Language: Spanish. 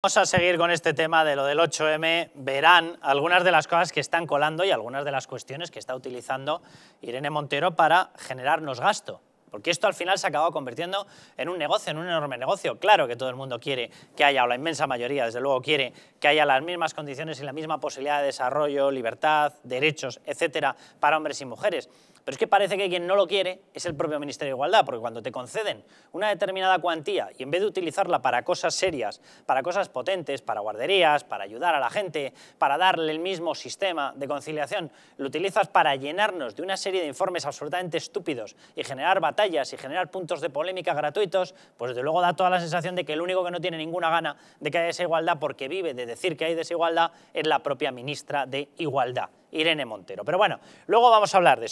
Vamos a seguir con este tema de lo del 8M. Verán algunas de las cosas que están colando y algunas de las cuestiones que está utilizando Irene Montero para generarnos gasto. Porque esto al final se ha acabado convirtiendo en un negocio, en un enorme negocio. Claro que todo el mundo quiere que haya, o la inmensa mayoría desde luego quiere, que haya las mismas condiciones y la misma posibilidad de desarrollo, libertad, derechos, etcétera, para hombres y mujeres. Pero es que parece que quien no lo quiere es el propio Ministerio de Igualdad, porque cuando te conceden una determinada cuantía y en vez de utilizarla para cosas serias, para cosas potentes, para guarderías, para ayudar a la gente, para darle el mismo sistema de conciliación, lo utilizas para llenarnos de una serie de informes absolutamente estúpidos y generar batallas y generar puntos de polémica gratuitos, pues desde luego da toda la sensación de que el único que no tiene ninguna gana de que haya desigualdad porque vive de decir que hay desigualdad es la propia ministra de Igualdad, Irene Montero. Pero bueno, luego vamos a hablar de eso.